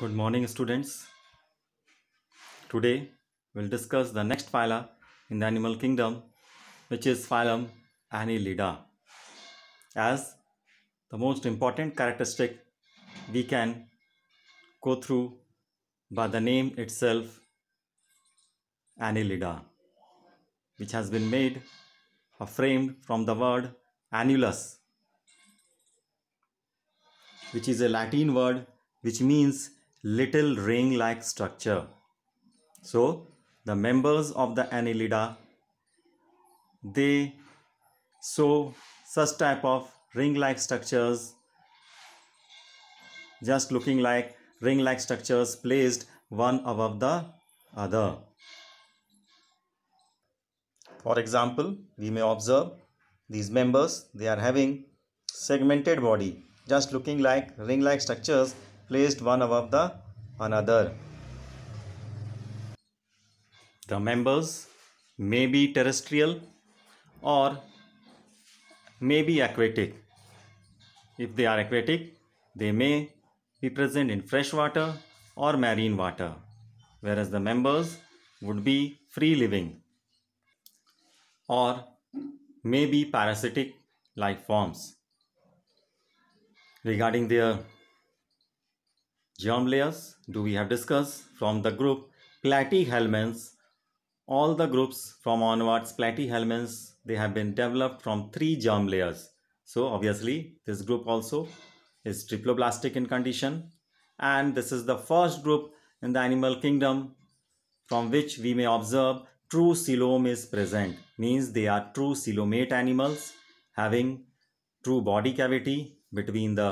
Good morning students. Today we'll discuss the next phylum in the animal kingdom which is phylum Annelida. As the most important characteristic we can go through by the name itself Annelida which has been made or framed from the word annulus which is a Latin word which means little ring-like structure. So the members of the annelida, they show such type of ring-like structures just looking like ring-like structures placed one above the other. For example, we may observe these members, they are having segmented body just looking like ring-like structures placed one above the another. The members may be terrestrial or may be aquatic. If they are aquatic, they may be present in fresh water or marine water, whereas the members would be free living or may be parasitic life forms. Regarding their germ layers do we have discussed from the group platyhelminths. All the groups from onwards platyhelminths they have been developed from three germ layers. So obviously this group also is triploblastic in condition and this is the first group in the animal kingdom from which we may observe true coelom is present means they are true coelomate animals having true body cavity between the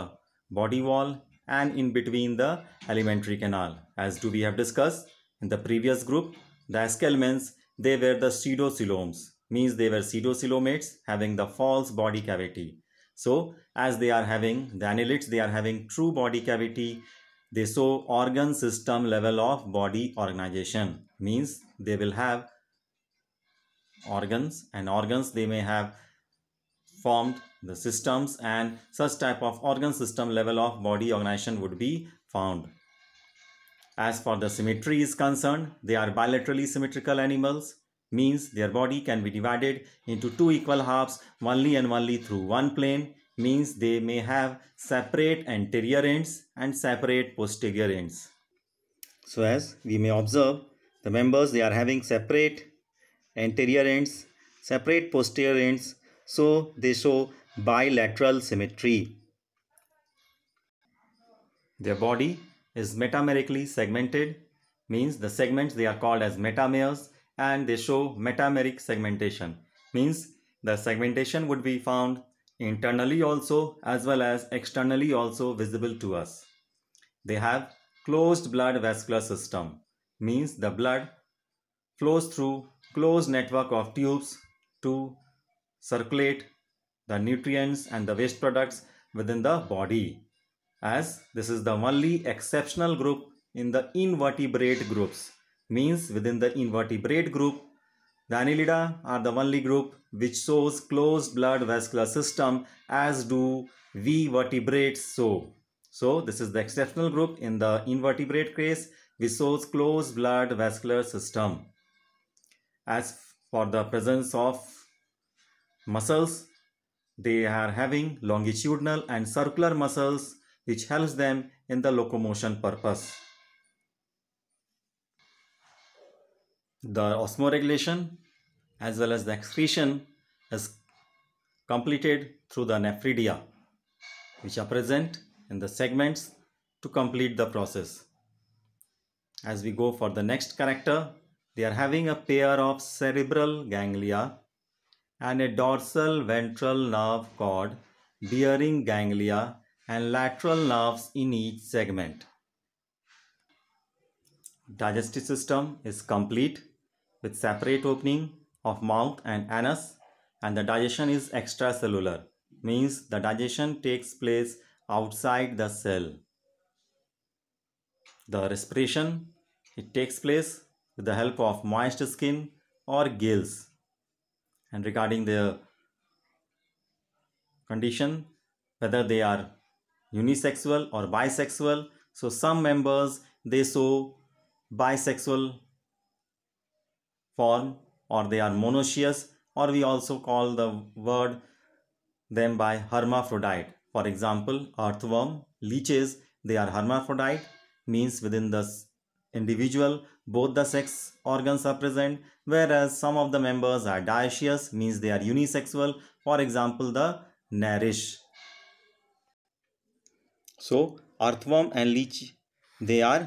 body wall and in between the alimentary canal. As do we have discussed in the previous group, the escalmens, they were the pseudocoeloms, means they were pseudocoelomates having the false body cavity. So as they are having, the annelids, they are having true body cavity, they show organ system level of body organization, means they will have organs and organs they may have formed the systems and such type of organ system level of body organization would be found. As for the symmetry is concerned, they are bilaterally symmetrical animals, means their body can be divided into two equal halves only and only through one plane, means they may have separate anterior ends and separate posterior ends. So as we may observe, the members they are having separate anterior ends, separate posterior ends, so they show bilateral symmetry. Their body is metamerically segmented, means the segments they are called as metameres and they show metameric segmentation, means the segmentation would be found internally also as well as externally also visible to us. They have closed blood vascular system, means the blood flows through closed network of tubes to circulate the nutrients and the waste products within the body as this is the only exceptional group in the invertebrate groups means within the invertebrate group the annelida are the only group which shows closed blood vascular system as do we vertebrates so so this is the exceptional group in the invertebrate case which shows closed blood vascular system as for the presence of muscles they are having longitudinal and circular muscles which helps them in the locomotion purpose. The osmoregulation as well as the excretion is completed through the nephridia which are present in the segments to complete the process. As we go for the next character, they are having a pair of cerebral ganglia and a dorsal ventral nerve cord bearing ganglia and lateral nerves in each segment. Digestive system is complete with separate opening of mouth and anus and the digestion is extracellular means the digestion takes place outside the cell. The respiration it takes place with the help of moist skin or gills and regarding their condition whether they are unisexual or bisexual so some members they show bisexual form or they are monoecious or we also call the word them by hermaphrodite for example earthworm leeches they are hermaphrodite means within the individual both the sex organs are present whereas some of the members are dioecious means they are unisexual for example the narish so earthworm and leech they are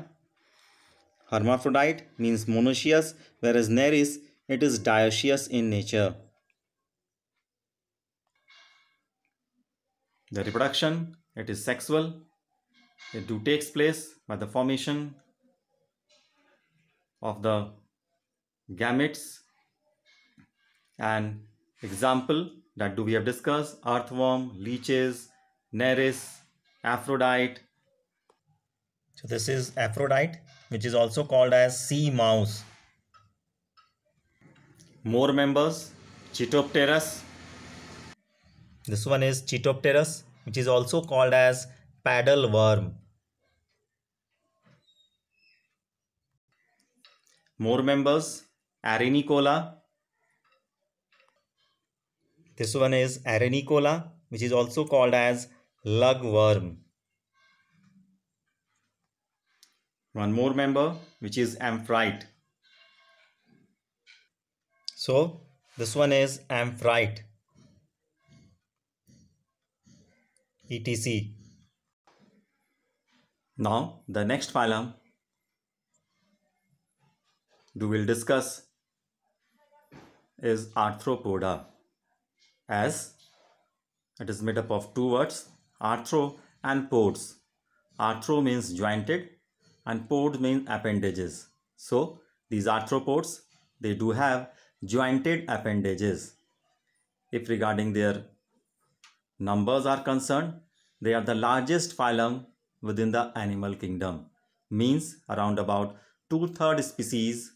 hermaphrodite means monoecious whereas nerish it is dioecious in nature the reproduction it is sexual it do takes place by the formation of the gametes. An example that do we have discussed earthworm, leeches, neris, Aphrodite. So this is Aphrodite which is also called as sea mouse. More members Chitopterus. This one is Chitopterus which is also called as paddle worm. more members arenicola this one is arenicola which is also called as lugworm one more member which is amphrite so this one is amphrite etc now the next phylum we will discuss is arthropoda as it is made up of two words arthro and pods. Arthro means jointed and pods means appendages. So these arthropods they do have jointed appendages. If regarding their numbers are concerned, they are the largest phylum within the animal kingdom. Means around about two-third species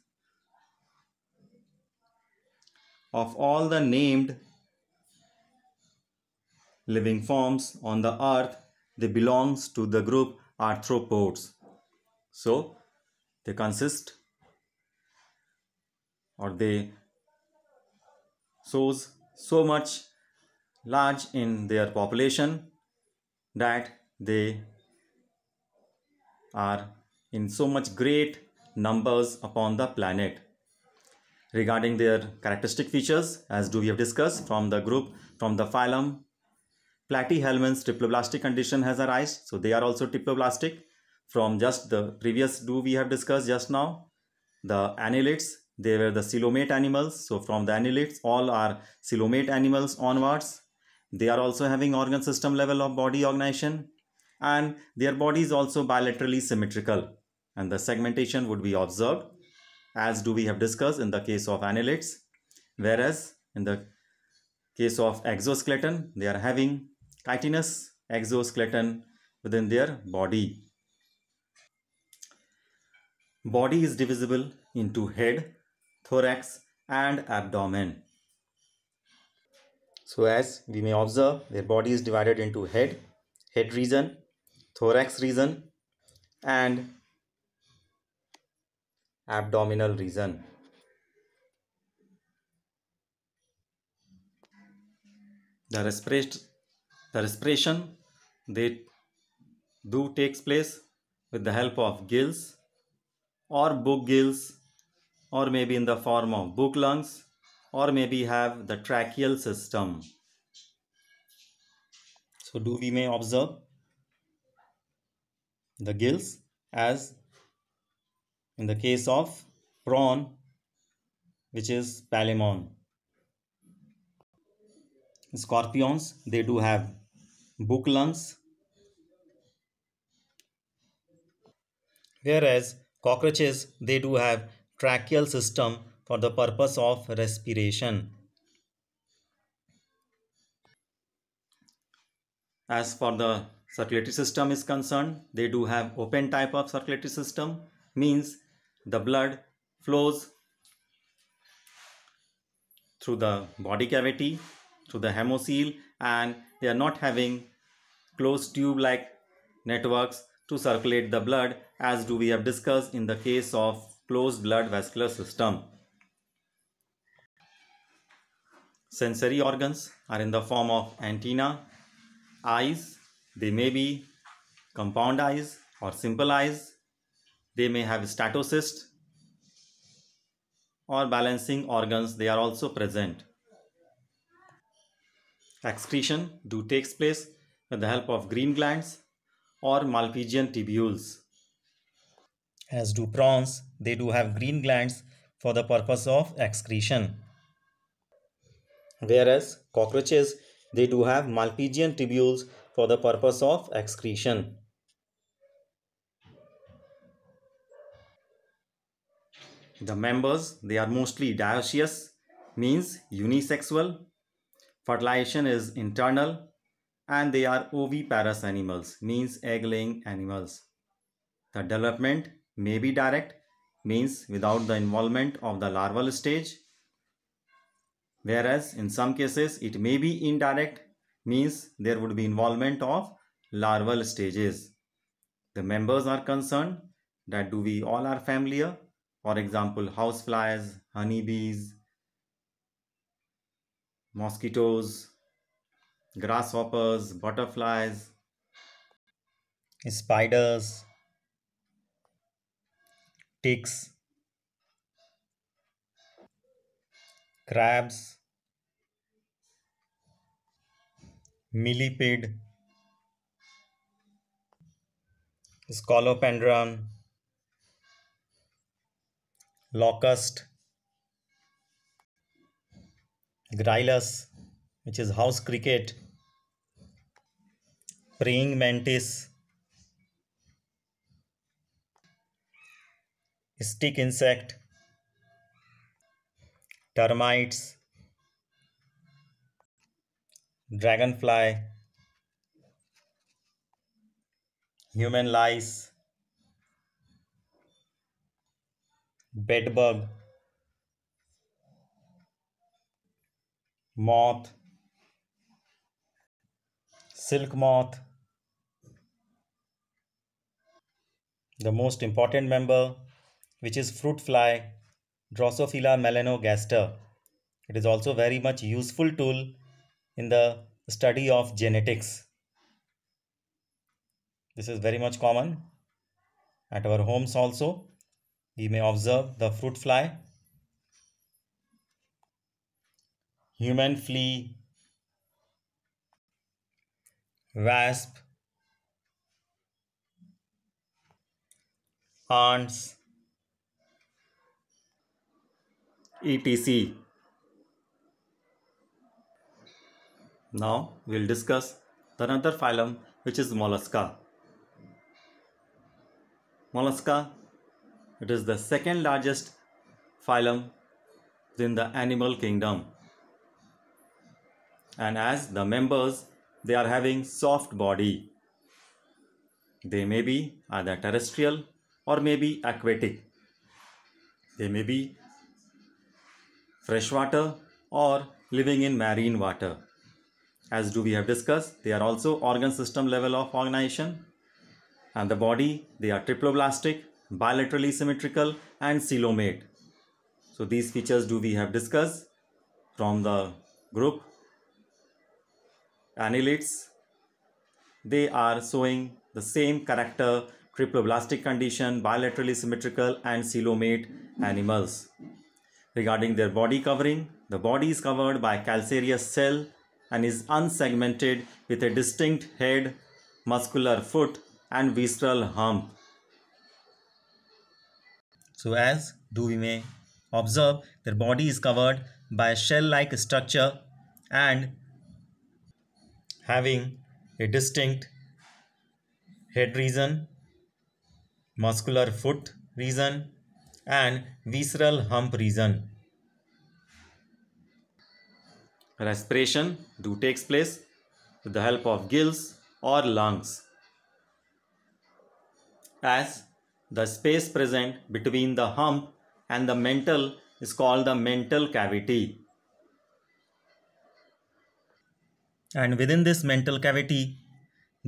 of all the named living forms on the earth they belongs to the group arthropods so they consist or they shows so much large in their population that they are in so much great numbers upon the planet regarding their characteristic features as do we have discussed from the group from the phylum platyhelminths triploblastic condition has arisen so they are also triploblastic. from just the previous do we have discussed just now the annelids they were the coelomate animals so from the annelids all are coelomate animals onwards they are also having organ system level of body organization and their body is also bilaterally symmetrical and the segmentation would be observed as do we have discussed in the case of annelids whereas in the case of exoskeleton they are having chitinous exoskeleton within their body body is divisible into head thorax and abdomen so as we may observe their body is divided into head head region thorax region and abdominal region the respiration the respiration they do takes place with the help of gills or book gills or maybe in the form of book lungs or maybe have the tracheal system so do we may observe the gills as in the case of prawn which is palemon scorpions they do have book lungs whereas cockroaches they do have tracheal system for the purpose of respiration as for the circulatory system is concerned they do have open type of circulatory system means the blood flows through the body cavity, through the hemocele, and they are not having closed tube like networks to circulate the blood as do we have discussed in the case of closed blood vascular system. Sensory organs are in the form of antenna, eyes, they may be compound eyes or simple eyes, they may have statocysts or balancing organs. They are also present. Excretion do takes place with the help of green glands or Malpighian tubules. As do prawns, they do have green glands for the purpose of excretion. Whereas cockroaches, they do have Malpighian tubules for the purpose of excretion. the members they are mostly dioecious means unisexual fertilization is internal and they are oviparous animals means egg laying animals the development may be direct means without the involvement of the larval stage whereas in some cases it may be indirect means there would be involvement of larval stages the members are concerned that do we all are familiar for example, houseflies, honeybees, mosquitoes, grasshoppers, butterflies, spiders, ticks, crabs, millipede, scolopendron, locust, grylus, which is house cricket, praying mantis, stick insect, termites, dragonfly, human lice, bedbug moth silk moth the most important member which is fruit fly drosophila melanogaster it is also very much useful tool in the study of genetics this is very much common at our homes also we may observe the fruit fly, human flea, wasp, ants, etc. Now we'll discuss another phylum which is Mollusca. Mollusca it is the second largest phylum in the animal kingdom. And as the members, they are having soft body. They may be either terrestrial or may be aquatic. They may be freshwater or living in marine water. As do we have discussed, they are also organ system level of organization and the body, they are triploblastic bilaterally symmetrical and coelomate. So these features do we have discussed from the group annelids. They are showing the same character triploblastic condition, bilaterally symmetrical and coelomate animals. Regarding their body covering, the body is covered by calcareous cell and is unsegmented with a distinct head, muscular foot and visceral hump. So as do we may observe, their body is covered by a shell-like structure and having a distinct head region, muscular foot region and visceral hump region. Respiration do takes place with the help of gills or lungs as the space present between the hump and the mental is called the mental cavity. And within this mental cavity,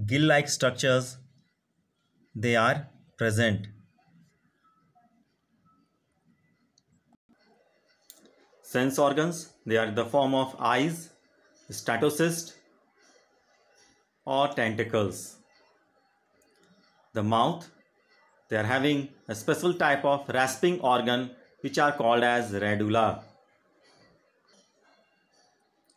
gill-like structures, they are present. Sense organs, they are the form of eyes, statocyst or tentacles. The mouth, they are having a special type of rasping organ which are called as radula.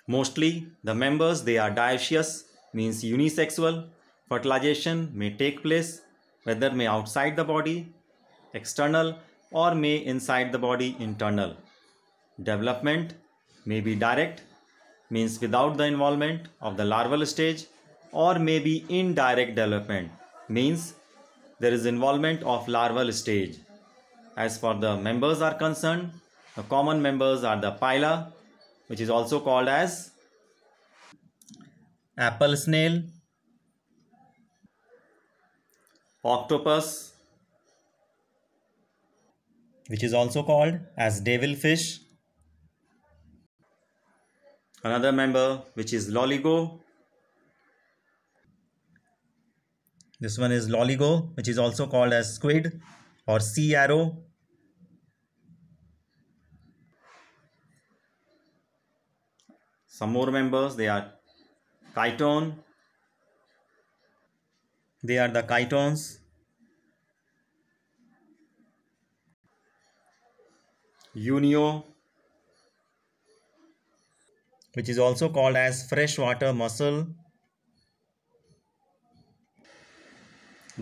Mostly the members they are dioecious means unisexual. Fertilization may take place whether may outside the body external or may inside the body internal. Development may be direct means without the involvement of the larval stage or may be indirect development means there is involvement of larval stage. As for the members are concerned, the common members are the pila, which is also called as apple snail, octopus, which is also called as devil fish. Another member which is loligo This one is loligo, which is also called as squid or sea arrow. Some more members, they are chiton. They are the chitons. Unio, which is also called as freshwater mussel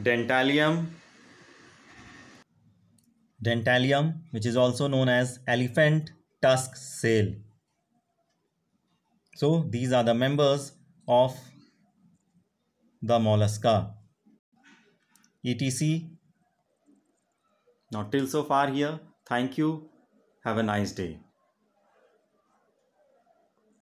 dentalium dentalium which is also known as elephant tusk sail so these are the members of the mollusca etc now till so far here thank you have a nice day